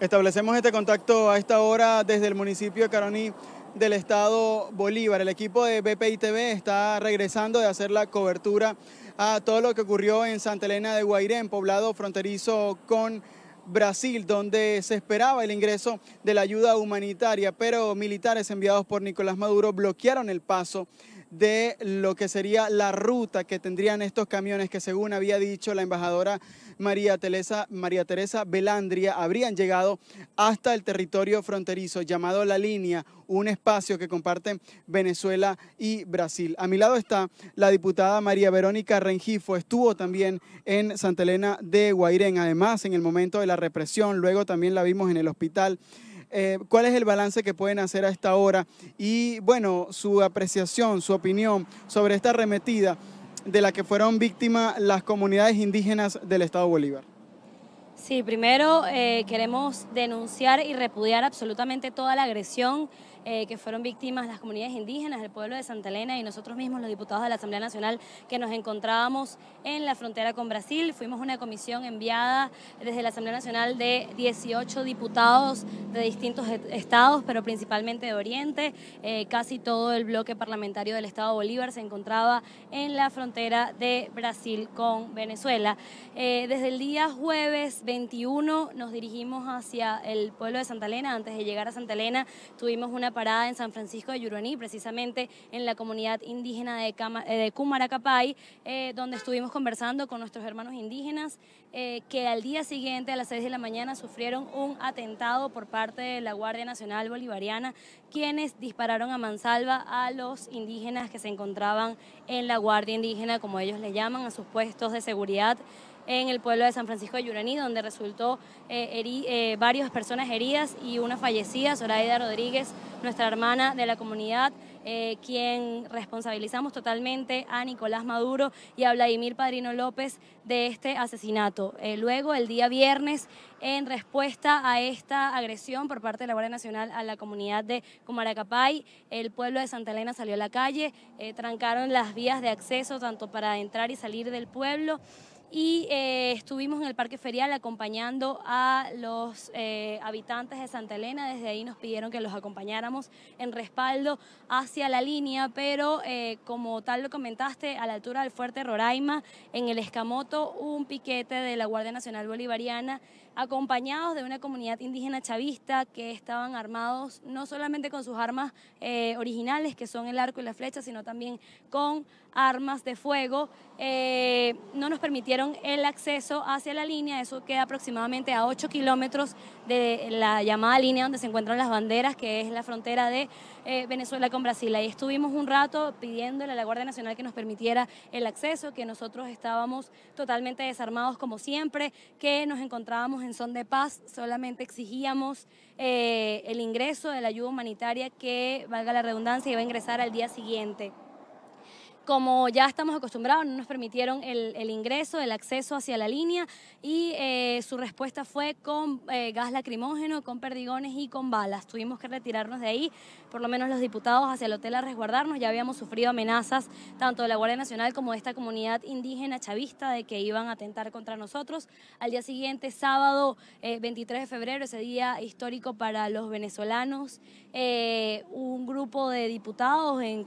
Establecemos este contacto a esta hora desde el municipio de Caroní del estado Bolívar. El equipo de BPI está regresando de hacer la cobertura a todo lo que ocurrió en Santa Elena de Guairén, poblado fronterizo con Brasil, donde se esperaba el ingreso de la ayuda humanitaria, pero militares enviados por Nicolás Maduro bloquearon el paso de lo que sería la ruta que tendrían estos camiones que según había dicho la embajadora María Teresa, María Teresa Belandria habrían llegado hasta el territorio fronterizo llamado La Línea, un espacio que comparten Venezuela y Brasil. A mi lado está la diputada María Verónica Rengifo, estuvo también en Santa Elena de Guairén, además en el momento de la represión, luego también la vimos en el hospital eh, cuál es el balance que pueden hacer a esta hora y, bueno, su apreciación, su opinión sobre esta arremetida de la que fueron víctimas las comunidades indígenas del Estado Bolívar. Sí, primero eh, queremos denunciar y repudiar absolutamente toda la agresión eh, que fueron víctimas las comunidades indígenas, el pueblo de Santa Elena y nosotros mismos, los diputados de la Asamblea Nacional, que nos encontrábamos en la frontera con Brasil. Fuimos una comisión enviada desde la Asamblea Nacional de 18 diputados de distintos e-, estados, pero principalmente de Oriente. Eh, casi todo el bloque parlamentario del Estado Bolívar se encontraba en la frontera de Brasil con Venezuela. Eh, desde el día jueves 21 nos dirigimos hacia el pueblo de Santa Elena. Antes de llegar a Santa Elena tuvimos una parada en San Francisco de Yuruaní, precisamente en la comunidad indígena de, eh, Cumaracapay, eh, donde estuvimos conversando con nuestros hermanos indígenas eh, que al día siguiente, a las 6 de la mañana, sufrieron un atentado por parte de la Guardia Nacional Bolivariana, quienes dispararon a mansalva a los indígenas que se encontraban en la Guardia Indígena, como ellos le llaman, a sus puestos de seguridad en el pueblo de San Francisco de Yuraní, donde resultó eh, eh, varias personas heridas y una fallecida, Zoraida Rodríguez, nuestra hermana de la comunidad, eh, quien responsabilizamos totalmente a Nicolás Maduro y a Vladimir Padrino López de este asesinato. Eh, luego, el día viernes, en respuesta a esta agresión por parte de la Guardia Nacional a la comunidad de Comaracapay, el pueblo de Santa Elena salió a la calle, trancaron las vías de acceso tanto para entrar y salir del pueblo y eh, estuvimos en el Parque Ferial acompañando a los eh, habitantes de Santa Elena. Desde ahí nos pidieron que los acompañáramos en respaldo hacia la línea, pero eh, como tal lo comentaste, a la altura del Fuerte Roraima, en el Escamoto, un piquete de la Guardia Nacional Bolivariana acompañados de una comunidad indígena chavista que estaban armados no solamente con sus armas eh, originales, que son el arco y la flecha, sino también con armas de fuego. Eh, no nos permitieron el acceso hacia la línea, eso queda aproximadamente a 8 kilómetros de la llamada línea donde se encuentran las banderas, que es la frontera de eh, Venezuela con Brasil. Ahí estuvimos un rato pidiéndole a la Guardia Nacional que nos permitiera el acceso, que nosotros estábamos totalmente desarmados como siempre, que nos encontrábamos en son de paz, solamente exigíamos eh, el ingreso de la ayuda humanitaria que, valga la redundancia, y va a ingresar al día siguiente como ya estamos acostumbrados, no nos permitieron el, ingreso, el acceso hacia la línea y eh, su respuesta fue con eh, gas lacrimógeno, con perdigones y con balas. Tuvimos que retirarnos de ahí, por lo menos los diputados hacia el hotel a resguardarnos, ya habíamos sufrido amenazas tanto de la Guardia Nacional como de esta comunidad indígena chavista de que iban a atentar contra nosotros. Al día siguiente, sábado 23 eh, de febrero, ese día histórico para los venezolanos, eh, un grupo de diputados en,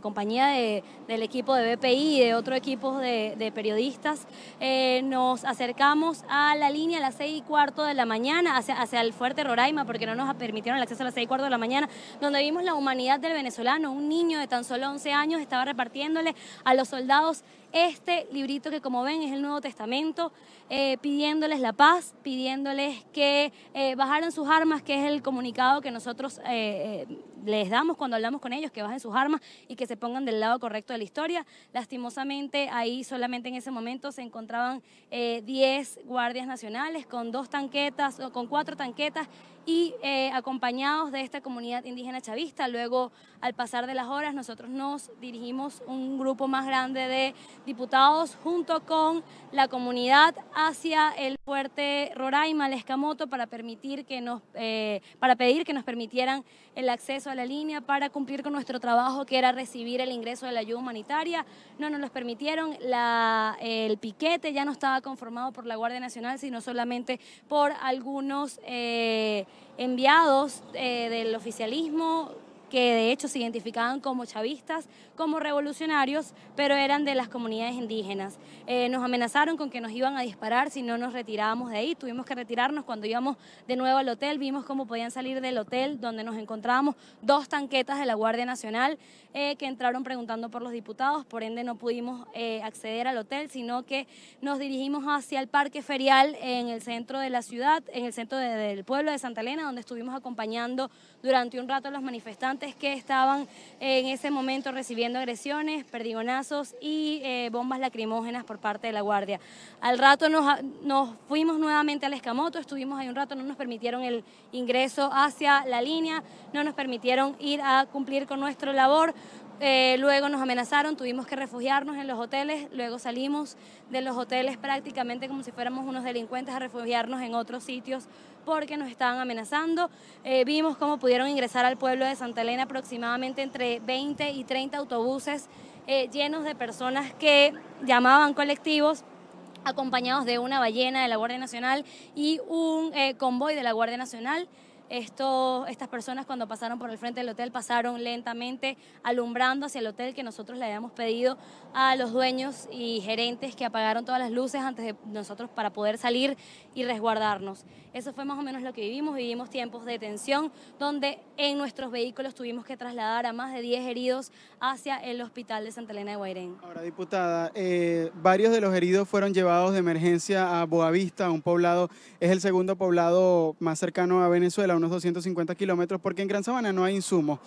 compañía de, del equipo de BPI y de otro equipo de, periodistas. Eh, nos acercamos a la línea a las 6 y cuarto de la mañana, hacia, hacia el fuerte Roraima, porque no nos permitieron el acceso a las 6 y cuarto de la mañana, donde vimos la humanidad del venezolano. Un niño de tan solo 11 años estaba repartiéndole a los soldados este librito que como ven es el Nuevo Testamento, eh, pidiéndoles la paz, pidiéndoles que bajaran sus armas, que es el comunicado que nosotros... Eh, les damos cuando hablamos con ellos, que bajen sus armas y que se pongan del lado correcto de la historia. Lastimosamente, ahí solamente en ese momento se encontraban 10 eh, guardias nacionales con dos tanquetas, o con cuatro tanquetas y eh, acompañados de esta comunidad indígena chavista. Luego, al pasar de las horas, nosotros nos dirigimos un grupo más grande de diputados junto con la comunidad hacia el fuerte Roraima, el Escamoto, para, permitir que nos, eh, para pedir que nos permitieran el acceso a la línea para cumplir con nuestro trabajo que era recibir el ingreso de la ayuda humanitaria. No nos los permitieron, la, el piquete ya no estaba conformado por la Guardia Nacional, sino solamente por algunos eh, enviados eh, del oficialismo que de hecho se identificaban como chavistas, como revolucionarios, pero eran de las comunidades indígenas. Eh, nos amenazaron con que nos iban a disparar si no nos retirábamos de ahí. Tuvimos que retirarnos cuando íbamos de nuevo al hotel, vimos cómo podían salir del hotel donde nos encontrábamos dos tanquetas de la Guardia Nacional eh, que entraron preguntando por los diputados, por ende no pudimos eh, acceder al hotel, sino que nos dirigimos hacia el parque ferial en el centro de la ciudad, en el centro del pueblo de Santa Elena, donde estuvimos acompañando durante un rato a los manifestantes que estaban en ese momento recibiendo agresiones, perdigonazos y eh, bombas lacrimógenas por parte de la guardia. Al rato nos, nos fuimos nuevamente al escamoto, estuvimos ahí un rato, no nos permitieron el ingreso hacia la línea, no nos permitieron ir a cumplir con nuestra labor. Eh, luego nos amenazaron, tuvimos que refugiarnos en los hoteles, luego salimos de los hoteles prácticamente como si fuéramos unos delincuentes a refugiarnos en otros sitios porque nos estaban amenazando. Eh, vimos cómo pudieron ingresar al pueblo de Santa Elena aproximadamente entre 20 y 30 autobuses eh, llenos de personas que llamaban colectivos acompañados de una ballena de la Guardia Nacional y un convoy de la Guardia Nacional. Esto, estas personas cuando pasaron por el frente del hotel pasaron lentamente alumbrando hacia el hotel que nosotros le habíamos pedido a los dueños y gerentes que apagaron todas las luces antes de nosotros para poder salir y resguardarnos. Eso fue más o menos lo que vivimos, vivimos tiempos de tensión donde en nuestros vehículos tuvimos que trasladar a más de 10 heridos hacia el hospital de Santa Elena de Guairén. Ahora, diputada, eh, varios de los heridos fueron llevados de emergencia a Boavista, un poblado, es el segundo poblado más cercano a Venezuela unos 250 kilómetros, porque en Gran Sabana no hay insumos.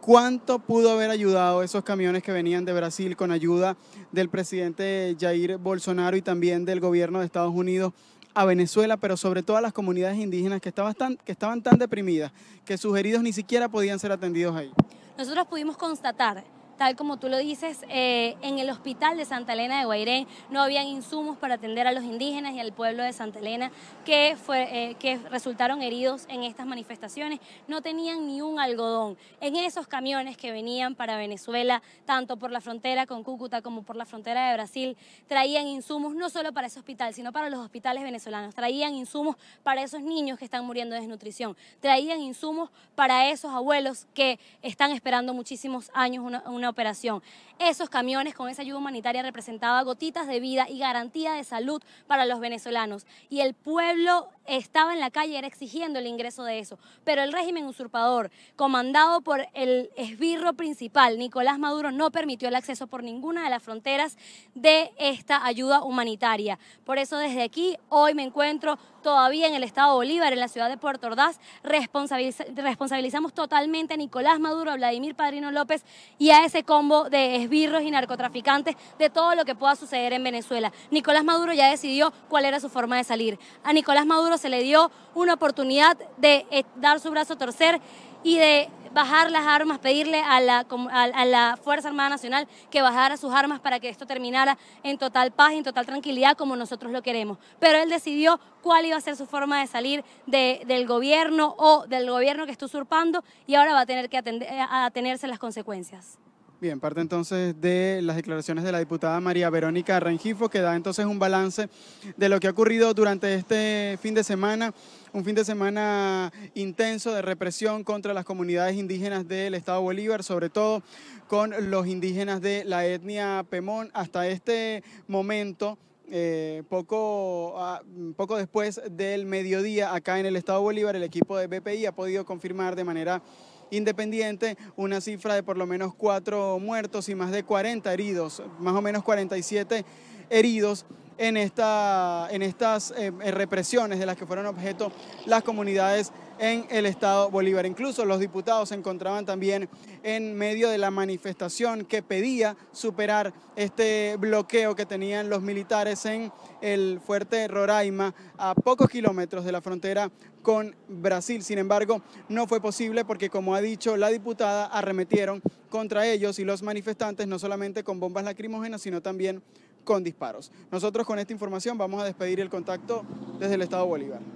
¿Cuánto pudo haber ayudado esos camiones que venían de Brasil con ayuda del presidente Jair Bolsonaro y también del gobierno de Estados Unidos a Venezuela, pero sobre todo a las comunidades indígenas que que estaban tan deprimidas que sus heridos ni siquiera podían ser atendidos ahí? Nosotros pudimos constatar tal como tú lo dices, eh, en el hospital de Santa Elena de Guairén no habían insumos para atender a los indígenas y al pueblo de Santa Elena que, fue, eh, que resultaron heridos en estas manifestaciones. No tenían ni un algodón. En esos camiones que venían para Venezuela, tanto por la frontera con Cúcuta como por la frontera de Brasil, traían insumos no solo para ese hospital, sino para los hospitales venezolanos. Traían insumos para esos niños que están muriendo de desnutrición. Traían insumos para esos abuelos que están esperando muchísimos años una operación. Esos camiones con esa ayuda humanitaria representaba gotitas de vida y garantía de salud para los venezolanos. Y el pueblo estaba en la calle, era exigiendo el ingreso de eso. Pero el régimen usurpador, comandado por el esbirro principal, Nicolás Maduro, no permitió el acceso por ninguna de las fronteras de esta ayuda humanitaria. Por eso desde aquí hoy me encuentro todavía en el estado Bolívar, en la ciudad de Puerto Ordaz. responsabilizamos totalmente a Nicolás Maduro, a Vladimir Padrino López y a ese combo de esbirros y narcotraficantes de todo lo que pueda suceder en Venezuela. Nicolás Maduro ya decidió cuál era su forma de salir. A Nicolás Maduro se le dio una oportunidad de eh, dar su brazo a torcer y de bajar las armas, pedirle a la, a la Fuerza Armada Nacional que bajara sus armas para que esto terminara en total paz y en total tranquilidad como nosotros lo queremos. Pero él decidió cuál iba a ser su forma de salir del gobierno o del gobierno que está usurpando y ahora va a tener que eh, a las consecuencias. Bien, parte entonces de las declaraciones de la diputada María Verónica Rengifo, que da entonces un balance de lo que ha ocurrido durante este fin de semana, un fin de semana intenso de represión contra las comunidades indígenas del Estado Bolívar, sobre todo con los indígenas de la etnia Pemón. Hasta este momento eh, poco, ah, poco después del mediodía acá en el estado Bolívar, el equipo de BPI ha podido confirmar de manera Independiente, una cifra de por lo menos cuatro muertos y más de 40 heridos, más o menos 47 heridos en, esta, en estas eh, eh, represiones de las que fueron objeto las comunidades en el Estado Bolívar. Incluso los diputados se encontraban también en medio de la manifestación que pedía superar este bloqueo que tenían los militares en el fuerte Roraima, a pocos kilómetros de la frontera con Brasil. Sin embargo, no fue posible porque, como ha dicho la diputada, arremetieron contra ellos y los manifestantes, no solamente con bombas lacrimógenas, sino también con disparos. Nosotros con esta información vamos a despedir el contacto desde el Estado Bolívar.